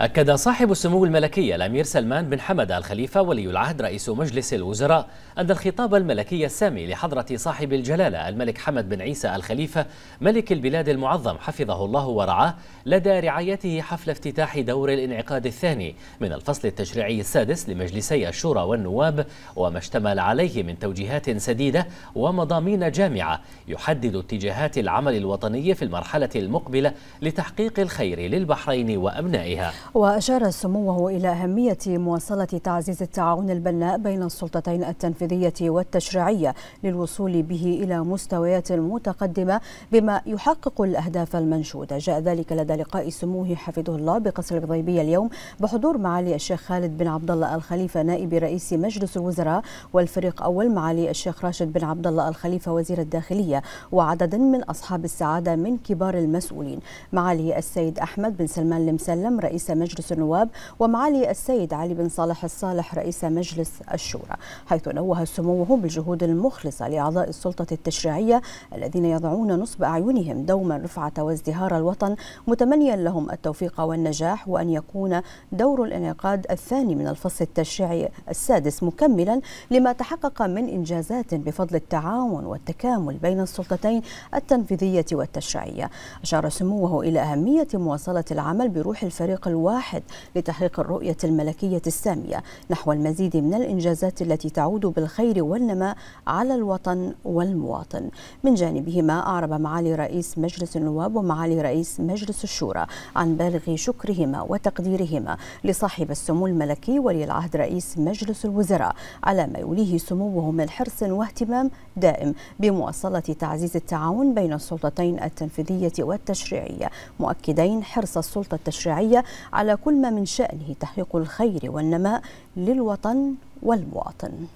أكد صاحب السمو الملكي الأمير سلمان بن حمد الخليفة ولي العهد رئيس مجلس الوزراء أن الخطاب الملكي السامي لحضرة صاحب الجلالة الملك حمد بن عيسى الخليفة ملك البلاد المعظم حفظه الله ورعاه لدى رعايته حفل افتتاح دور الانعقاد الثاني من الفصل التشريعي السادس لمجلسي الشورى والنواب وما اشتمل عليه من توجيهات سديدة ومضامين جامعة يحدد اتجاهات العمل الوطني في المرحلة المقبلة لتحقيق الخير للبحرين وأبنائها وأشار سموه إلى أهمية مواصلة تعزيز التعاون البناء بين السلطتين التنفيذية والتشريعية للوصول به إلى مستويات متقدمة بما يحقق الأهداف المنشودة جاء ذلك لدى لقاء سموه حفظه الله بقصر القضيبية اليوم بحضور معالي الشيخ خالد بن عبد الله الخليفة نائب رئيس مجلس الوزراء والفريق أول معالي الشيخ راشد بن عبد الله الخليفة وزير الداخلية وعدد من أصحاب السعادة من كبار المسؤولين معالي السيد أحمد بن سلمان المسلم رئيس مجلس النواب ومعالي السيد علي بن صالح الصالح رئيس مجلس الشورى حيث نوه سموه بالجهود المخلصة لأعضاء السلطة التشريعية الذين يضعون نصب أعينهم دوما رفعة وازدهار الوطن متمنيا لهم التوفيق والنجاح وأن يكون دور الانعقاد الثاني من الفصل التشريعي السادس مكملا لما تحقق من إنجازات بفضل التعاون والتكامل بين السلطتين التنفيذية والتشريعية أشار سموه إلى أهمية مواصلة العمل بروح الفريق الواحد واحد لتحقيق الرؤية الملكية السامية نحو المزيد من الإنجازات التي تعود بالخير والنماء على الوطن والمواطن من جانبهما أعرب معالي رئيس مجلس النواب ومعالي رئيس مجلس الشورى عن بالغ شكرهما وتقديرهما لصاحب السمو الملكي ولي العهد رئيس مجلس الوزراء على ما يوليه سموه من حرص واهتمام دائم بمواصلة تعزيز التعاون بين السلطتين التنفيذية والتشريعية مؤكدين حرص السلطة التشريعية على كل ما من شأنه تحقيق الخير والنماء للوطن والمواطن